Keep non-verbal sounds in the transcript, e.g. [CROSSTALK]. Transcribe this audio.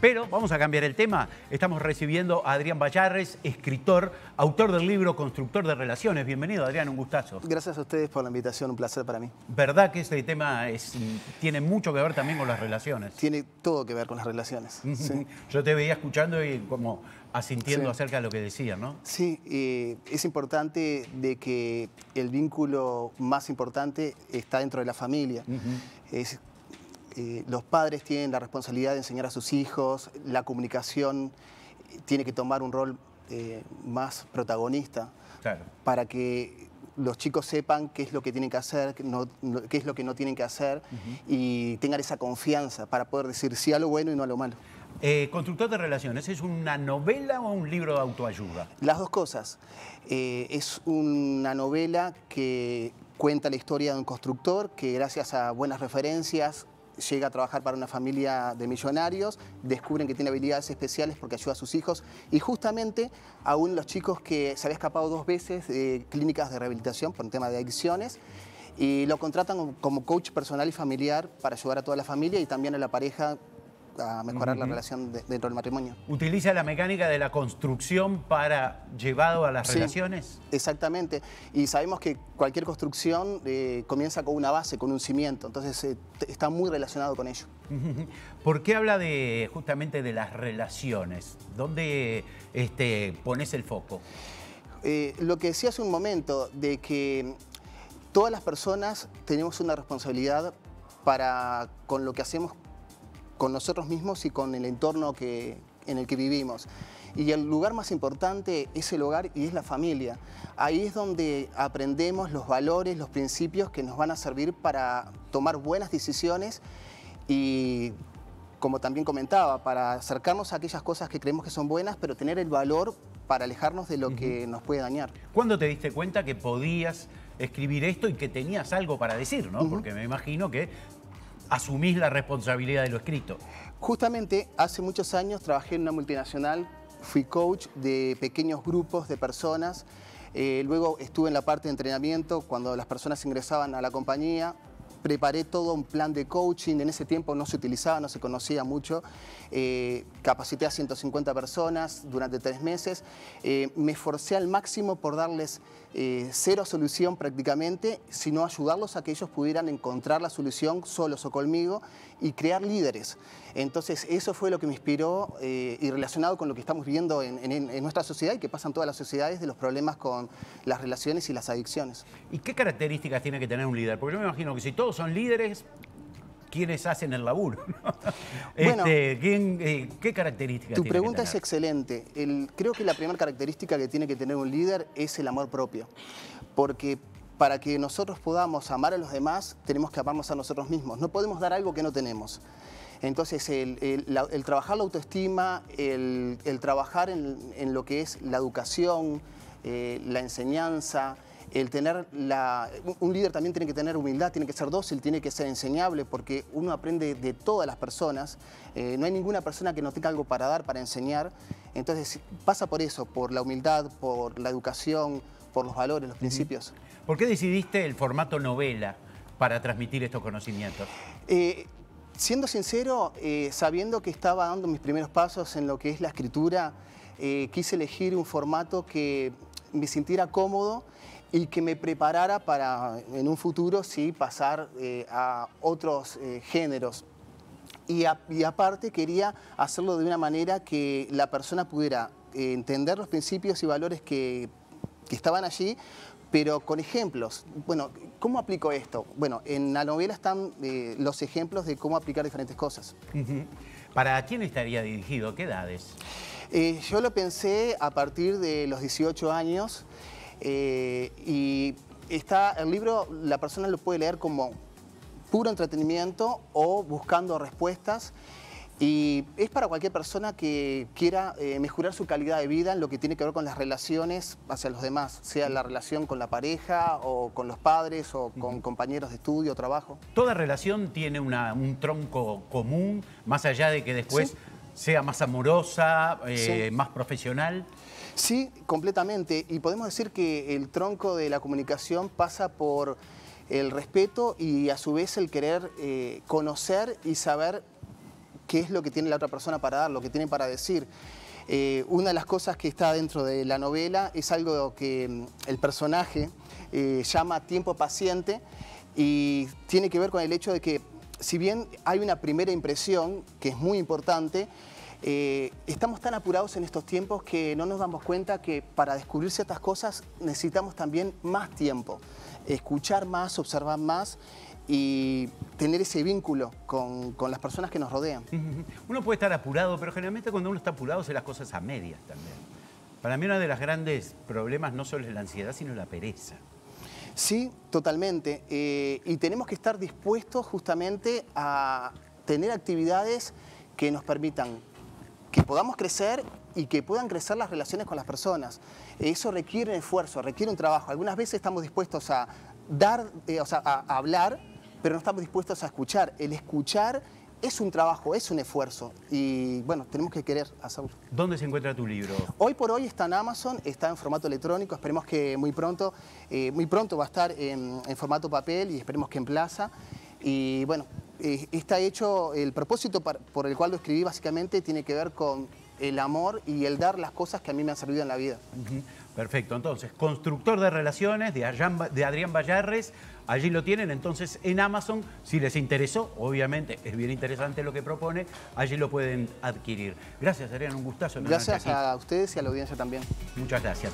Pero vamos a cambiar el tema. Estamos recibiendo a Adrián Vallarres, escritor, autor del libro Constructor de Relaciones. Bienvenido, Adrián, un gustazo. Gracias a ustedes por la invitación, un placer para mí. ¿Verdad que este tema tiene mucho que ver también con las relaciones? Tiene todo que ver con las relaciones. [LAUGHS] Yo te veía escuchando y como asintiendo acerca de lo que decía, ¿no? Sí, es importante de que el vínculo más importante está dentro de la familia. Eh, los padres tienen la responsabilidad de enseñar a sus hijos, la comunicación tiene que tomar un rol eh, más protagonista para que los chicos sepan qué es lo que tienen que hacer, qué, es lo que no tienen que hacer y tengan esa confianza para poder decir sí a lo bueno y no a lo malo. Eh, constructor de Relaciones, ¿es una novela o un libro de autoayuda? Las dos cosas. es una novela que cuenta la historia de un constructor que gracias a buenas referencias llega a trabajar para una familia de millonarios, descubren que tiene habilidades especiales porque ayuda a sus hijos y justamente aún los chicos que se había escapado dos veces de clínicas de rehabilitación por un tema de adicciones y lo contratan como coach personal y familiar para ayudar a toda la familia y también a la pareja a mejorar la relación dentro del matrimonio. ¿Utiliza la mecánica de la construcción para llevado a las relaciones? Exactamente. Y sabemos que cualquier construcción eh, comienza con una base, con un cimiento. Entonces eh, está muy relacionado con ello. ¿Por qué habla de justamente de las relaciones? ¿Dónde este, pones el foco? Eh, lo que decía hace un momento, de que todas las personas tenemos una responsabilidad para con lo que hacemos con nosotros mismos y con el entorno que, en el que vivimos. Y el lugar más importante es el hogar y es la familia. Ahí es donde aprendemos los valores, los principios que nos van a servir para tomar buenas decisiones y, como también comentaba, para acercarnos a aquellas cosas que creemos que son buenas, pero tener el valor para alejarnos de lo que nos puede dañar. ¿Cuándo te diste cuenta que podías escribir esto y que tenías algo para decir, ¿no? Porque me imagino que asumís la responsabilidad de lo escrito. Justamente hace muchos años trabajé en una multinacional, fui coach de pequeños grupos de personas. Eh, luego estuve en la parte de entrenamiento cuando las personas ingresaban a la compañía preparé todo un plan de coaching, en ese tiempo no se utilizaba, no se conocía mucho, eh, capacité a 150 personas durante tres meses, eh, me esforcé al máximo por darles eh, cero solución prácticamente, sino ayudarlos a que ellos pudieran encontrar la solución solos o conmigo y crear líderes. Entonces eso fue lo que me inspiró y relacionado con lo que estamos viendo en, en nuestra sociedad y que pasa en todas las sociedades de los problemas con las relaciones y las adicciones. ¿Y qué características tiene que tener un líder? Porque yo me imagino que si todos son líderes, quienes hacen el laburo. [LAUGHS] bueno, este, eh, ¿Qué características Tu pregunta es excelente. creo que la primera característica que tiene que tener un líder es el amor propio. Porque para que nosotros podamos amar a los demás, tenemos que amarnos a nosotros mismos. No podemos dar algo que no tenemos. Entonces, el, trabajar la autoestima, el, trabajar en, lo que es la educación, eh, la enseñanza, tener un líder también tiene que tener humildad, tiene que ser dócil, tiene que ser enseñable, porque uno aprende de todas las personas. Eh, no hay ninguna persona que no tenga algo para dar, para enseñar. Entonces pasa por eso, por la humildad, por la educación, por los valores, los principios. ¿Por qué decidiste el formato novela para transmitir estos conocimientos? Eh, siendo sincero, eh, sabiendo que estaba dando mis primeros pasos en lo que es la escritura, quise elegir un formato que me sintiera cómodo y que me preparara para en un futuro sí pasar eh, a otros eh, géneros. Y, aparte quería hacerlo de una manera que la persona pudiera eh, entender los principios y valores que, estaban allí, pero con ejemplos. Bueno, ¿cómo aplico esto? Bueno, en la novela están los ejemplos de cómo aplicar diferentes cosas. ¿Para quién estaría dirigido? ¿Qué edades? yo lo pensé a partir de los 18 años. Eh, y está el libro, la persona lo puede leer como puro entretenimiento o buscando respuestas. Y es para cualquier persona que quiera eh, mejorar su calidad de vida en lo que tiene que ver con las relaciones hacia los demás, sea la relación con la pareja o con los padres o con compañeros de estudio, o trabajo. Toda relación tiene un tronco común, más allá de que después sea más amorosa, eh, más profesional. Sí, completamente. Y podemos decir que el tronco de la comunicación pasa por el respeto y a su vez el querer eh, conocer y saber qué es lo que tiene la otra persona para dar, lo que tiene para decir. Eh, una de las cosas que está dentro de la novela es algo que mm, el personaje llama tiempo paciente y tiene que ver con el hecho de que si bien hay una primera impresión que es muy importante, eh, estamos tan apurados en estos tiempos que no nos damos cuenta que para descubrir ciertas cosas necesitamos también más tiempo, escuchar más, observar más y tener ese vínculo con, las personas que nos rodean. [LAUGHS] Uno puede estar apurado, pero generalmente cuando uno está apurado se las cosas a medias también. Para mí uno de los grandes problemas no solo es la ansiedad, sino la pereza. Sí, totalmente. Eh, y tenemos que estar dispuestos justamente a tener actividades que nos permitan que podamos crecer y que puedan crecer las relaciones con las personas. Eso requiere esfuerzo, requiere un trabajo. Algunas veces estamos dispuestos a dar, eh, o sea, a hablar, pero no estamos dispuestos a escuchar. El escuchar es un trabajo, es un esfuerzo y bueno, tenemos que querer hacerlo. ¿Dónde se encuentra tu libro? Hoy por hoy está en Amazon, está en formato electrónico, esperemos que muy pronto, eh, muy pronto va a estar en, formato papel y esperemos que en plaza. Y bueno, eh, está hecho, el propósito por el cual lo escribí básicamente tiene que ver con el amor y el dar las cosas que a mí me han servido en la vida. Perfecto, entonces, constructor de relaciones de, Adrián Vallarres, allí lo tienen, entonces en Amazon, si les interesó, obviamente es bien interesante lo que propone, allí lo pueden adquirir. Gracias Adrián, un gustazo. Gracias a ustedes y a la audiencia también. Muchas gracias.